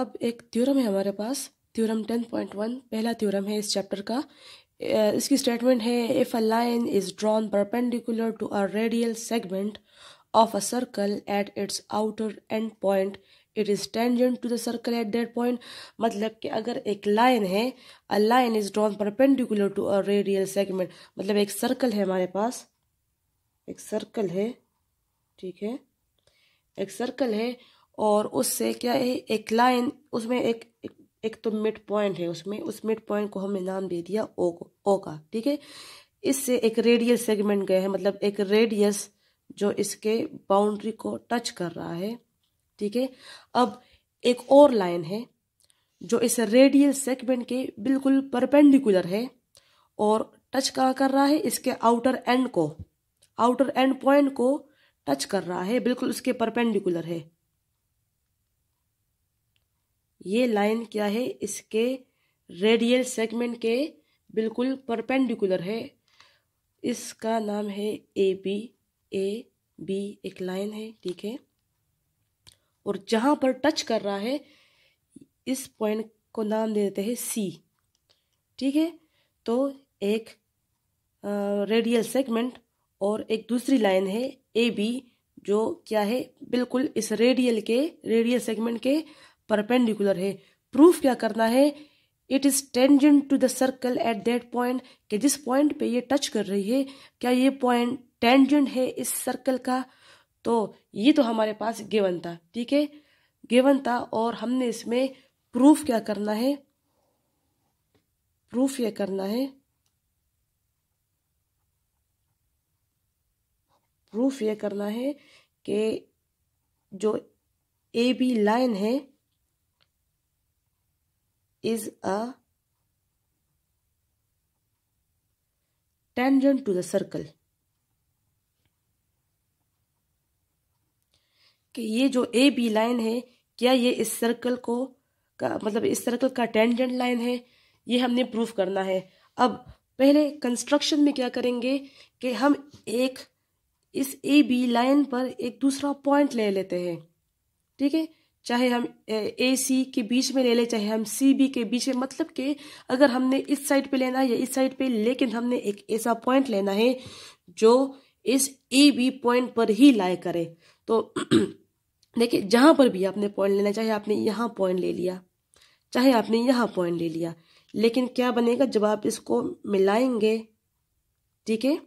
अब एक थ्योरम है हमारे पास थ्योरम टेन पॉइंट वन पहला थ्योरम है इस चैप्टर का इसकी स्टेटमेंट है if a line is drawn perpendicular to a radial segment of a circle at its outer end point it is tangent to the circle at that point मतलब कि अगर एक लाइन है a line is drawn perpendicular to a radial segment मतलब एक circle है हमारे पास एक सर्कल है ठीक है एक सर्कल है और उससे क्या है एक लाइन उसमें एक एक तो मिड पॉइंट है उसमें उस मिड पॉइंट को हमने नाम दे दिया ओ ओ का ठीक है इससे एक रेडियल सेगमेंट गए हैं मतलब एक रेडियस जो इसके बाउंड्री को टच कर रहा है ठीक है अब एक और लाइन है जो इस रेडियल सेगमेंट के बिल्कुल परपेंडिकुलर है और टच कहाँ कर रहा है इसके आउटर एंड को आउटर एंड पॉइंट को टच कर रहा है बिल्कुल उसके परपेंडिकुलर है ये लाइन क्या है इसके रेडियल सेगमेंट के बिल्कुल परपेंडिकुलर है इसका नाम है ए बी ए बी एक लाइन है ठीक है और जहाँ पर टच कर रहा है इस पॉइंट को नाम दे देते हैं सी ठीक है तो एक रेडियल सेगमेंट और एक दूसरी लाइन है ए बी जो क्या है बिल्कुल इस रेडियल के रेडियल सेगमेंट के परपेंडिकुलर है प्रूफ क्या करना है it is tangent to the circle at that point कि जिस पॉइंट पे ये टच कर रही है क्या ये पॉइंट टेंजेंट है इस सर्कल का तो ये तो हमारे पास गेवन था ठीक है गेवन था और हमने इसमें प्रूफ क्या करना है प्रूफ ये करना है प्रूफ ये करना है कि जो ए बी लाइन है is a tangent to the circle. कि ये जो ए बी लाइन है क्या ये इस सर्कल को का मतलब इस सर्कल का टेंजेंट लाइन है ये हमने प्रूफ करना है अब पहले कंस्ट्रक्शन में क्या करेंगे कि हम एक इस ए बी लाइन पर एक दूसरा पॉइंट ले लेते हैं ठीक है चाहे हम ए सी के बीच में ले लें चाहे हम सी बी के बीच में मतलब कि अगर हमने इस साइड पे लेना है या इस साइड पे लेकिन हमने एक ऐसा पॉइंट लेना है जो इस ए बी पॉइंट पर ही लाए करे तो देखिए जहां पर भी आपने पॉइंट लेना चाहे आपने यहाँ पॉइंट ले लिया चाहे आपने यहाँ पॉइंट ले लिया लेकिन क्या बनेगा जब आप इसको मिलाएंगे ठीक है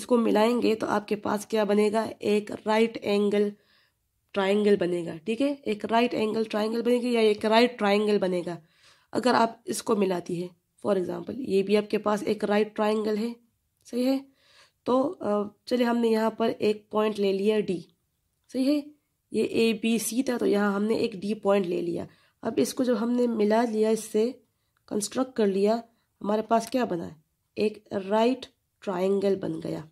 इसको मिलाएंगे तो आपके पास क्या बनेगा एक राइट एंगल ट्राइंगल बनेगा ठीक है एक राइट एंगल ट्राइंगल बनेगा या एक राइट ट्राइंगल बनेगा अगर आप इसको मिलाती है फॉर एग्ज़ाम्पल ये भी आपके पास एक राइट ट्राइंगल है सही है तो चलिए हमने यहाँ पर एक पॉइंट ले लिया डी सही है ये ए बी सी था तो यहाँ हमने एक डी पॉइंट ले लिया अब इसको जब हमने मिला लिया इससे कंस्ट्रक्ट कर लिया हमारे पास क्या बना एक राइट ट्राइंगल बन गया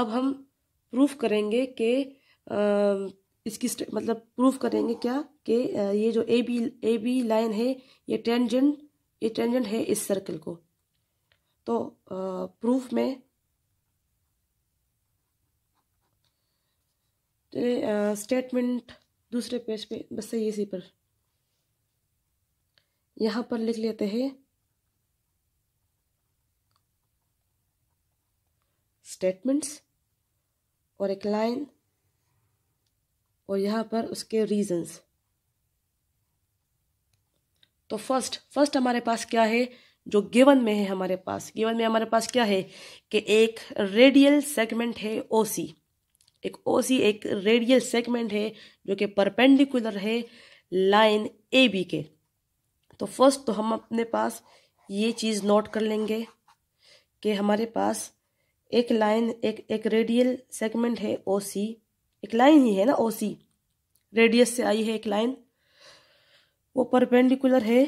अब हम प्रूफ करेंगे कि इसकी मतलब प्रूफ करेंगे क्या कि ये जो A B A B line है ये टेंजेंट ये टेंजेंट है इस सर्कल को तो प्रूफ में स्टेटमेंट तो, दूसरे पेज पे बस सही इसी पर यहाँ पर लिख लेते हैं स्टेटमेंट्स और एक लाइन और यहाँ पर उसके रीजंस तो फर्स्ट फर्स्ट हमारे पास क्या है जो गिवन में है हमारे पास गिवन में हमारे पास क्या है कि एक रेडियल सेगमेंट है ओसी एक ओसी एक रेडियल सेगमेंट है जो कि परपेंडिकुलर है लाइन ए बी के तो फर्स्ट तो हम अपने पास ये चीज़ नोट कर लेंगे कि हमारे पास एक लाइन एक एक रेडियल सेगमेंट है ओ सी एक लाइन ही है ना ओ सी रेडियस से आई है एक लाइन वो परपेंडिकुलर है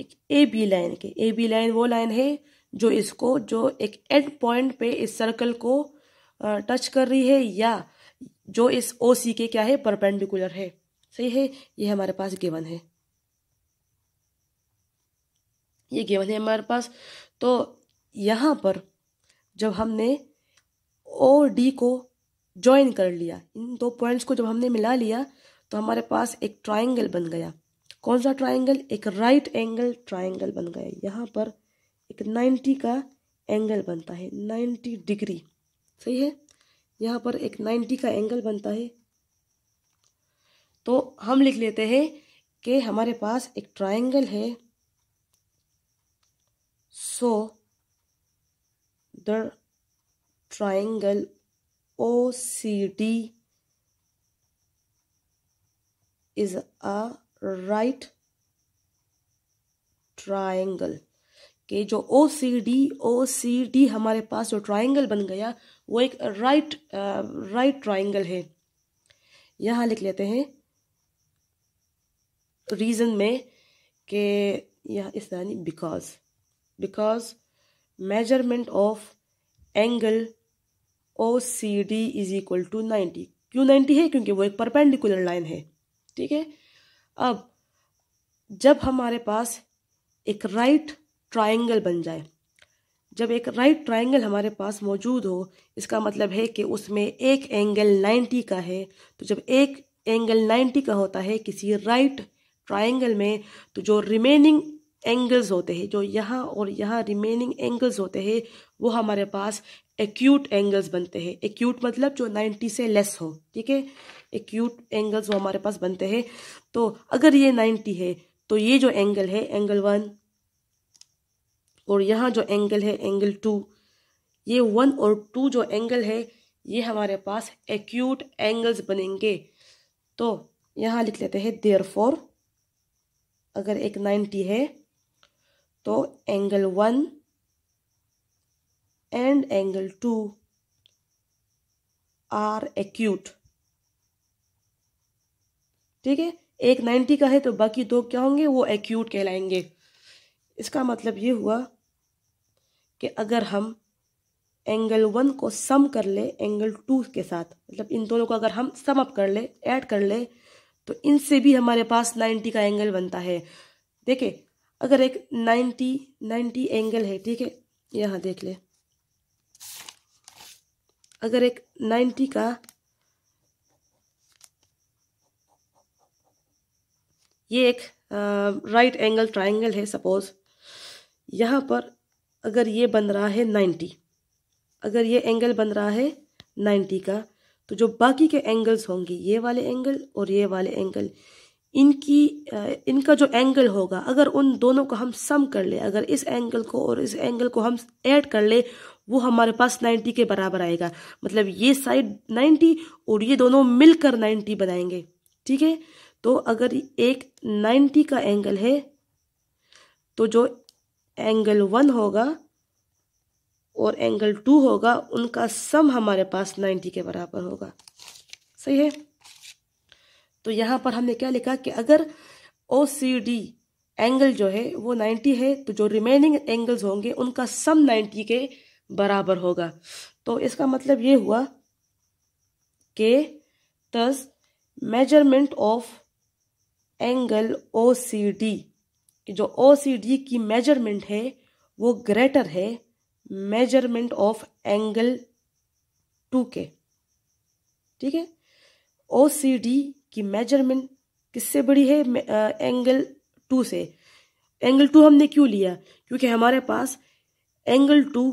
एक ए बी लाइन के ए बी लाइन वो लाइन है जो इसको जो एक एंड पॉइंट पे इस सर्कल को टच कर रही है या जो इस ओ सी के क्या है परपेंडिकुलर है सही है ये हमारे पास गिवन है ये गिवन है हमारे पास तो यहाँ पर जब हमने ओ डी को ज्वाइन कर लिया इन दो पॉइंट्स को जब हमने मिला लिया तो हमारे पास एक ट्राइंगल बन गया कौन सा ट्राइंगल एक राइट एंगल ट्राइंगल बन गया यहाँ पर एक नाइन्टी का एंगल बनता है नाइन्टी डिग्री सही है यहाँ पर एक नाइन्टी का एंगल बनता है तो हम लिख लेते हैं कि हमारे पास एक ट्राइंगल है so so, triangle O C D is a right triangle के जो O C D O C D हमारे पास जो ट्राइंगल बन गया वो एक राइट राइट ट्राइंगल है यहाँ लिख लेते हैं रीज़न में कि यह इस यानी because because measurement of angle O C D is equal to ninety क्यों नाइन्टी है क्योंकि वो एक परपेंडिकुलर लाइन है ठीक है अब जब हमारे पास एक राइट ट्राइंगल बन जाए जब एक राइट ट्राइंगल हमारे पास मौजूद हो इसका मतलब है कि उसमें एक एंगल नाइन्टी का है तो जब एक एंगल नाइन्टी का होता है किसी राइट ट्राइंगल में तो जो रिमेनिंग एंगल्स होते हैं जो यहाँ और यहाँ रिमेनिंग एंगल्स होते हैं वो हमारे पास एक्यूट एंगल्स बनते हैं एक्यूट मतलब जो 90 से लेस हो ठीक है एक्यूट एंगल्स वो हमारे पास बनते हैं तो अगर ये 90 है तो ये जो एंगल है एंगल वन और यहाँ जो एंगल है एंगल टू ये वन और टू जो एंगल है ये हमारे पास एक्यूट एंगल्स बनेंगे तो यहाँ लिख लेते हैं देयर अगर एक नाइन्टी है तो angle one and angle two are acute ठीक है एक नाइन्टी का है तो बाकी दो क्या होंगे वो एक्यूट कहलाएंगे इसका मतलब ये हुआ कि अगर हम एंगल वन को सम कर ले एंगल टू के साथ मतलब इन दोनों को अगर हम सम अप कर ले ऐड कर ले तो इनसे भी हमारे पास नाइन्टी का एंगल बनता है देखिए अगर एक 90 90 एंगल है ठीक है यहाँ देख ले अगर एक 90 का ये एक राइट एंगल ट्राइंगल है सपोज यहाँ पर अगर ये बन रहा है 90 अगर ये एंगल बन रहा है 90 का तो जो बाकी के एंगल्स होंगे ये वाले एंगल और ये वाले एंगल इनकी इनका जो एंगल होगा अगर उन दोनों को हम सम कर ले अगर इस एंगल को और इस एंगल को हम ऐड कर ले वो हमारे पास 90 के बराबर आएगा मतलब ये साइड 90 और ये दोनों मिलकर 90 बनाएंगे ठीक है तो अगर एक 90 का एंगल है तो जो एंगल वन होगा और एंगल टू होगा उनका सम हमारे पास 90 के बराबर होगा सही है तो यहाँ पर हमने क्या लिखा कि अगर ओ सी डी एंगल जो है वो 90 है तो जो रिमेनिंग एंगल्स होंगे उनका सम 90 के बराबर होगा तो इसका मतलब ये हुआ कि दस measurement of angle O C D जो ओ सी डी की मेजरमेंट है वो ग्रेटर है मेजरमेंट ऑफ एंगल टू के ठीक है ओ सी डी कि मेजरमेंट किससे बड़ी है एंगल टू uh, से एंगल टू हमने क्यों लिया क्योंकि हमारे पास एंगल टू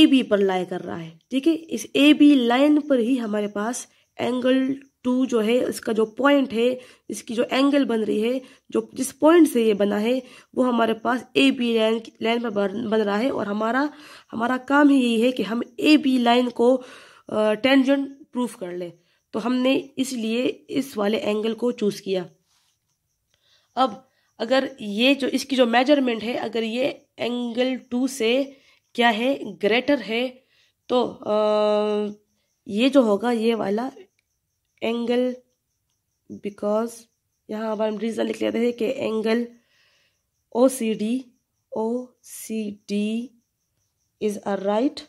ए बी पर लाए कर रहा है ठीक है इस ए बी लाइन पर ही हमारे पास एंगल टू जो है इसका जो पॉइंट है इसकी जो एंगल बन रही है जो जिस पॉइंट से ये बना है वो हमारे पास ए बी लाइन लाइन पर बन रहा है और हमारा हमारा काम ही यही है कि हम ए बी लाइन को टेंजेंट uh, प्रूफ कर लें तो हमने इसलिए इस वाले एंगल को चूज़ किया अब अगर ये जो इसकी जो मेजरमेंट है अगर ये एंगल टू से क्या है ग्रेटर है तो आ, ये जो होगा ये वाला एंगल बिकॉज यहाँ पर हम रीज़न लिख लेते हैं कि angle O C D O C D is a right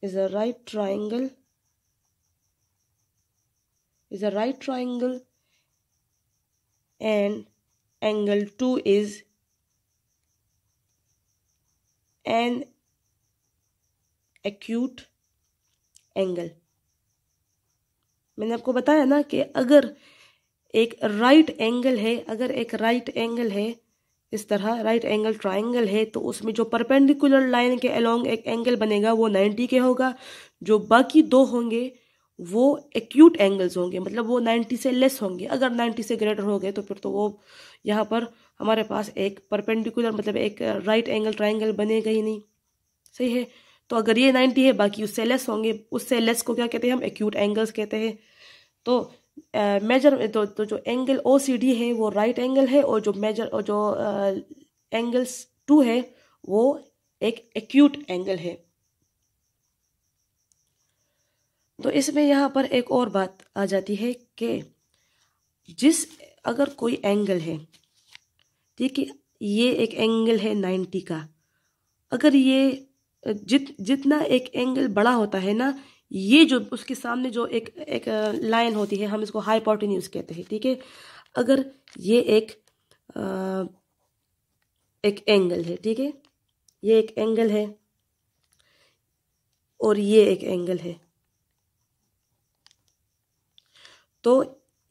is a right triangle is a right triangle and angle 2 is an acute angle मैंने आपको बताया ना कि अगर एक राइट right एंगल है अगर एक राइट right एंगल है इस तरह राइट एंगल ट्राइंगल है तो उसमें जो परपेंडिकुलर लाइन के अलोंग एक एंगल बनेगा वो नाइन्टी के होगा जो बाकी दो होंगे वो एक्यूट एंगल्स होंगे मतलब वो नाइन्टी से लेस होंगे अगर नाइन्टी से ग्रेटर हो गए तो फिर तो वो यहाँ पर हमारे पास एक परपेंडिकुलर मतलब एक राइट एंगल ट्राइंगल बनेगा ही नहीं सही है तो अगर ये नाइन्टी है बाकी उससे लेस होंगे उससे लेस को क्या कहते हैं हम एक्यूट एंगल्स कहते हैं तो मेजर uh, तो, तो जो एंगल ओ सी डी है वो राइट right एंगल है और जो मेजर और जो एंगल्स uh, टू है वो एक एक्यूट एंगल है तो इसमें यहाँ पर एक और बात आ जाती है कि जिस अगर कोई एंगल है ठीक है ये एक एंगल है नाइन्टी का अगर ये जित जितना एक एंगल बड़ा होता है ना ये जो उसके सामने जो एक एक लाइन होती है हम इसको हाइपोटेन्यूज कहते हैं ठीक है अगर ये एक आ, एक एंगल है ठीक है ये एक एंगल है और ये एक एंगल है तो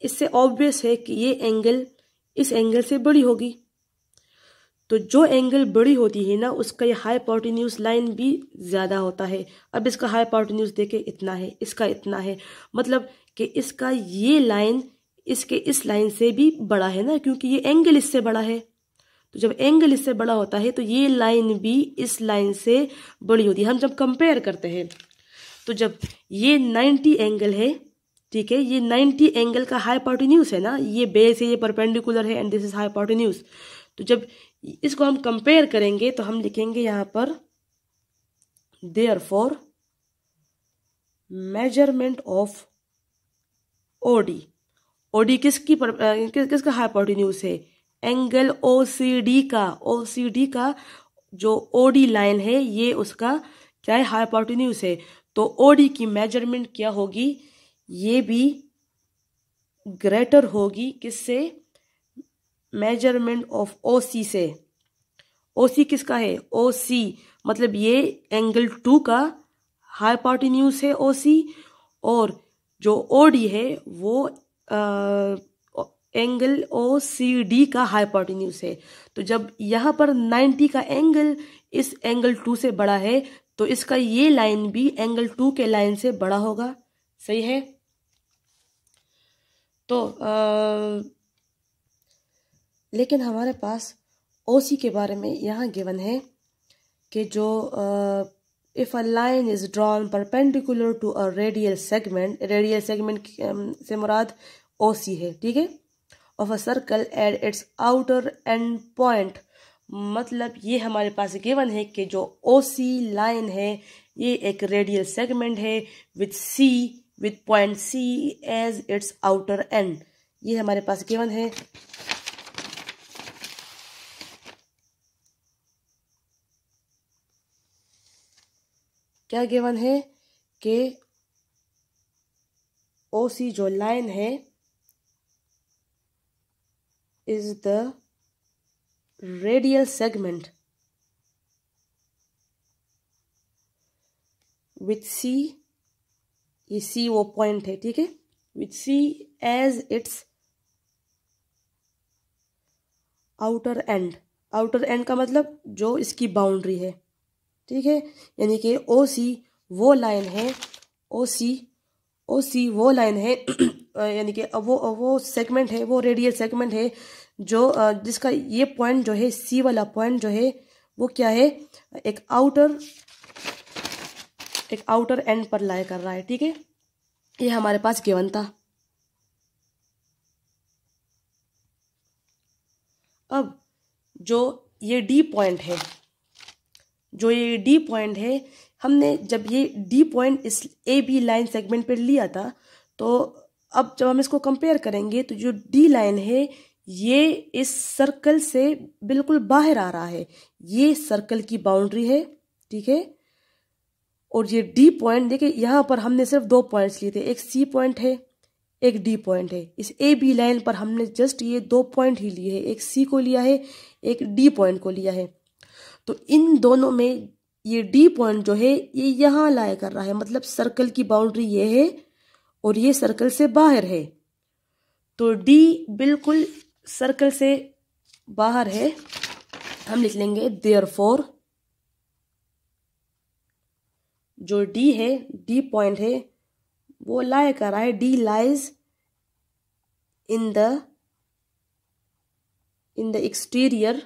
इससे ऑब्वियस है कि ये एंगल इस एंगल से बड़ी होगी तो जो एंगल बड़ी होती है ना उसका ये हाई पॉटिन्यूस लाइन भी ज़्यादा होता है अब इसका हाई पॉटिन्यूस देखे इतना है इसका इतना है मतलब कि इसका ये लाइन इसके इस लाइन से भी बड़ा है ना क्योंकि ये एंगल इससे बड़ा है तो जब एंगल इससे बड़ा होता है तो ये लाइन भी इस लाइन से बड़ी होती है हम जब कंपेयर करते हैं तो जब ये 90 एंगल है ठीक है ये 90 एंगल का हाई पॉटिन्यूस है ना ये बेस है ये परपेंडिकुलर है and this is hypotenuse तो जब इसको हम कंपेयर करेंगे तो हम लिखेंगे यहां पर therefore measurement of OD OD किसकी पर, किस किसका हाइपोटिन्यूज है एंगल ओ सी डी का ओ सी डी का जो ओडी लाइन है ये उसका क्या है हाइपोटिन्यूज है तो ओडी की मेजरमेंट क्या होगी ये भी ग्रेटर होगी किससे मेजरमेंट ऑफ ओ सी से ओ सी किसका है ओ सी मतलब ये एंगल टू का हाई पार्टी न्यूज है ओ सी और जो ओ डी है वो ah, angle O C D का न्यूज है तो जब यहाँ पर 90 का एंगल इस एंगल टू से बड़ा है तो इसका ये लाइन भी एंगल टू के लाइन से बड़ा होगा सही है तो आ, लेकिन हमारे पास ओसी के बारे में यहाँ गिवन है कि जो if a line is drawn perpendicular to a radial segment radial segment से मुराद ओसी है ठीक है of a circle at its outer end point मतलब ये हमारे पास गिवन है कि जो ओ सी लाइन है ये एक रेडियल सेगमेंट है with C with point C as its outer end ये हमारे पास गिवन है क्या गिवन है के ओ सी जो लाइन है is the radial segment with C ये सी वो पॉइंट है ठीक है with C as its outer end outer end का मतलब जो इसकी बाउंड्री है ठीक है यानी कि ओ सी वो लाइन है ओ सी ओ सी वो लाइन है यानी कि वो वो सेगमेंट है वो रेडियल सेगमेंट है जो जिसका ये पॉइंट जो है सी वाला पॉइंट जो है वो क्या है एक आउटर एक आउटर एंड पर लाए कर रहा है ठीक है ये हमारे पास गेवन था अब जो ये डी पॉइंट है जो ये डी पॉइंट है हमने जब ये डी पॉइंट इस ए बी लाइन सेगमेंट पर लिया था तो अब जब हम इसको कंपेयर करेंगे तो जो डी लाइन है ये इस सर्कल से बिल्कुल बाहर आ रहा है ये सर्कल की बाउंड्री है ठीक है और ये डी पॉइंट देखिए यहाँ पर हमने सिर्फ दो पॉइंट्स लिए थे एक सी पॉइंट है एक डी पॉइंट है इस ए बी लाइन पर हमने जस्ट ये दो पॉइंट ही लिए है एक सी को लिया है एक डी पॉइंट को लिया है तो इन दोनों में ये डी पॉइंट जो है ये यहाँ लाया कर रहा है मतलब सर्कल की बाउंड्री ये है और ये सर्कल से बाहर है तो डी बिल्कुल सर्कल से बाहर है हम लिख लेंगे देयर फोर जो डी है डी पॉइंट है वो लाया कर रहा है D lies in the in the exterior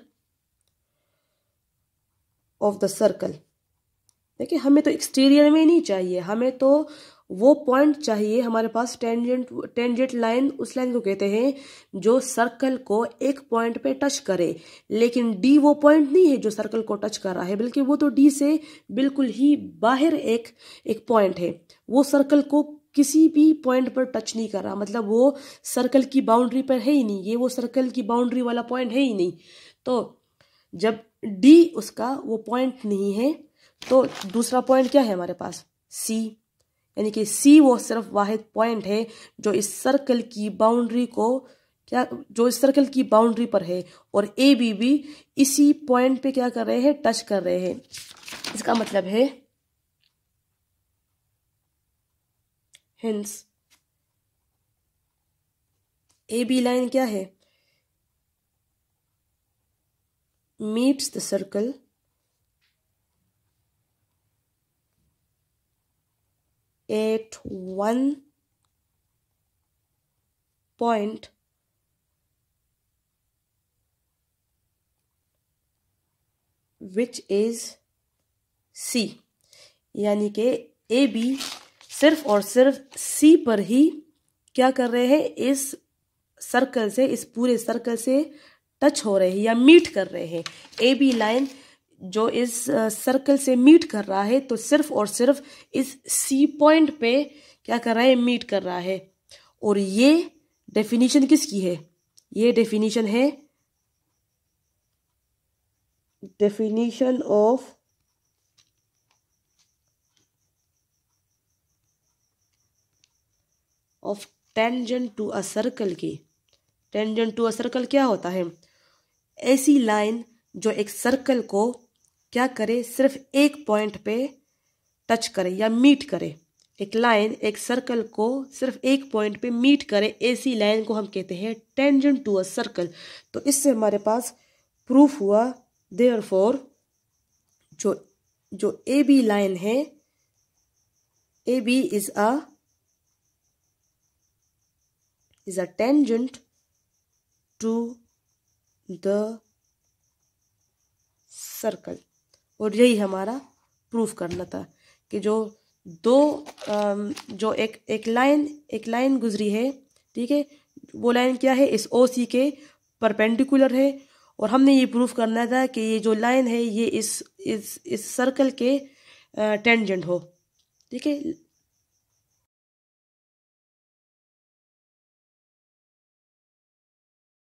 of the circle देखिए हमें तो एक्सटीरियर में नहीं चाहिए हमें तो वो पॉइंट चाहिए हमारे पास टेंजेंट टेंजेंट लाइन उस लाइन को कहते हैं जो सर्कल को एक पॉइंट पे टच करे लेकिन डी वो पॉइंट नहीं है जो सर्कल को टच कर रहा है बल्कि वो तो डी से बिल्कुल ही बाहर एक एक पॉइंट है वो सर्कल को किसी भी पॉइंट पर टच नहीं कर रहा मतलब वो सर्कल की बाउंड्री पर है ही नहीं ये वो सर्कल की बाउंड्री वाला पॉइंट है ही नहीं तो जब डी उसका वो पॉइंट नहीं है तो दूसरा पॉइंट क्या है हमारे पास सी यानी कि सी वो सिर्फ वाहिद पॉइंट है जो इस सर्कल की बाउंड्री को क्या जो इस सर्कल की बाउंड्री पर है और ए बी भी इसी पॉइंट पे क्या कर रहे हैं टच कर रहे हैं इसका मतलब है हिंस ए बी लाइन क्या है meets the circle at one point which is C यानी के ए बी सिर्फ और सिर्फ सी पर ही क्या कर रहे हैं इस सर्कल से इस पूरे सर्कल से टच हो रहे हैं या मीट कर रहे हैं ए बी लाइन जो इस सर्कल से मीट कर रहा है तो सिर्फ और सिर्फ इस सी पॉइंट पे क्या कर रहा है मीट कर रहा है और ये डेफिनेशन किसकी है ये डेफिनेशन है definition of of tangent to a circle की टेंजेंट टू अ सर्कल क्या होता है ऐसी लाइन जो एक सर्कल को क्या करे सिर्फ एक पॉइंट पे टच करे या मीट करे एक लाइन एक सर्कल को सिर्फ एक पॉइंट पे मीट करे ऐसी लाइन को हम कहते हैं टेंजेंट टू अ सर्कल तो इससे हमारे पास प्रूफ हुआ देअर फोर जो जो ए बी लाइन है A B is a is a tangent to the circle और यही हमारा प्रूफ करना था कि जो दो जो एक एक लाइन एक लाइन गुजरी है ठीक है वो लाइन क्या है इस ओ सी के परपेंडिकुलर है और हमने ये प्रूफ करना था कि ये जो लाइन है ये इस इस इस सर्कल के टेंजेंट हो ठीक है